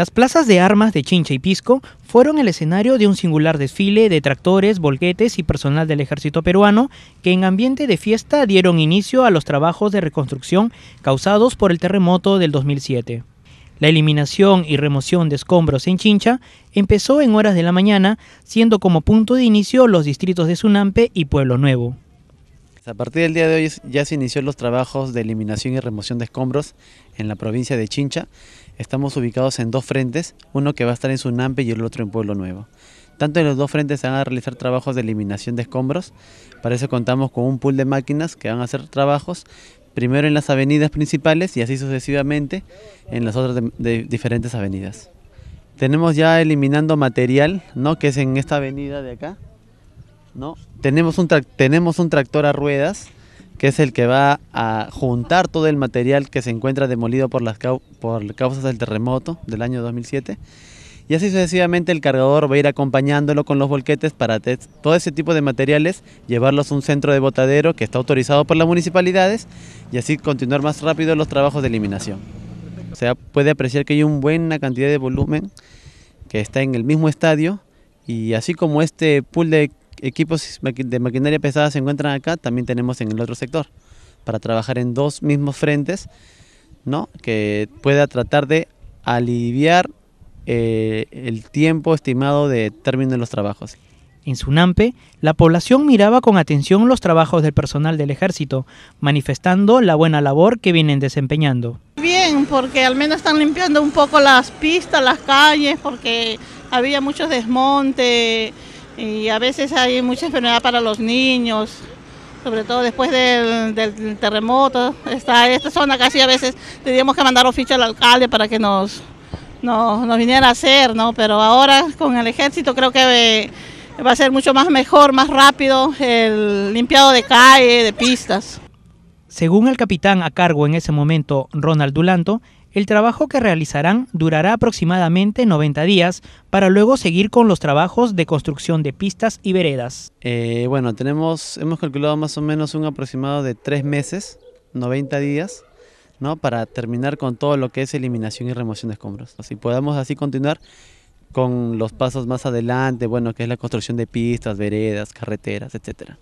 Las plazas de armas de Chincha y Pisco fueron el escenario de un singular desfile de tractores, volquetes y personal del ejército peruano que en ambiente de fiesta dieron inicio a los trabajos de reconstrucción causados por el terremoto del 2007. La eliminación y remoción de escombros en Chincha empezó en horas de la mañana, siendo como punto de inicio los distritos de Sunampe y Pueblo Nuevo. Pues a partir del día de hoy ya se inició los trabajos de eliminación y remoción de escombros en la provincia de Chincha. Estamos ubicados en dos frentes, uno que va a estar en Sunampe y el otro en Pueblo Nuevo. Tanto en los dos frentes se van a realizar trabajos de eliminación de escombros. Para eso contamos con un pool de máquinas que van a hacer trabajos primero en las avenidas principales y así sucesivamente en las otras diferentes avenidas. Tenemos ya eliminando material, ¿no? que es en esta avenida de acá. Tenemos un, tenemos un tractor a ruedas que es el que va a juntar todo el material que se encuentra demolido por las por causas del terremoto del año 2007. Y así sucesivamente el cargador va a ir acompañándolo con los volquetes para todo ese tipo de materiales, llevarlos a un centro de botadero que está autorizado por las municipalidades y así continuar más rápido los trabajos de eliminación. O sea, puede apreciar que hay una buena cantidad de volumen que está en el mismo estadio y así como este pool de equipos de maquinaria pesada se encuentran acá, también tenemos en el otro sector, para trabajar en dos mismos frentes, ¿no? que pueda tratar de aliviar eh, el tiempo estimado de término de los trabajos. En Sunampe, la población miraba con atención los trabajos del personal del ejército, manifestando la buena labor que vienen desempeñando. Bien, porque al menos están limpiando un poco las pistas, las calles, porque había muchos desmonte y a veces hay mucha enfermedad para los niños, sobre todo después del, terremoto. Está esta zona casi a veces teníamos que mandar oficio al alcalde para que nos, nos, viniera a hacer, ¿no? Pero ahora con el ejército creo que eh, va a ser mucho más mejor, más rápido el limpiado de calle, de pistas. Según el capitán a cargo en ese momento, Ronald Dulanto, el trabajo que realizarán durará aproximadamente 90 días para luego seguir con los trabajos de construcción de pistas y veredas. Eh, bueno, tenemos, hemos calculado más o menos un aproximado de tres meses, 90 días, ¿no? para terminar con todo lo que es eliminación y remoción de escombros. Si podamos así continuar con los pasos más adelante, bueno, que es la construcción de pistas, veredas, carreteras, etcétera.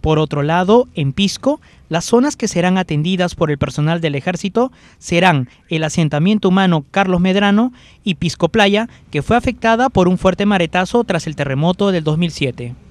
Por otro lado, en Pisco, las zonas que serán atendidas por el personal del ejército serán el asentamiento humano Carlos Medrano y Pisco Playa, que fue afectada por un fuerte maretazo tras el terremoto del 2007.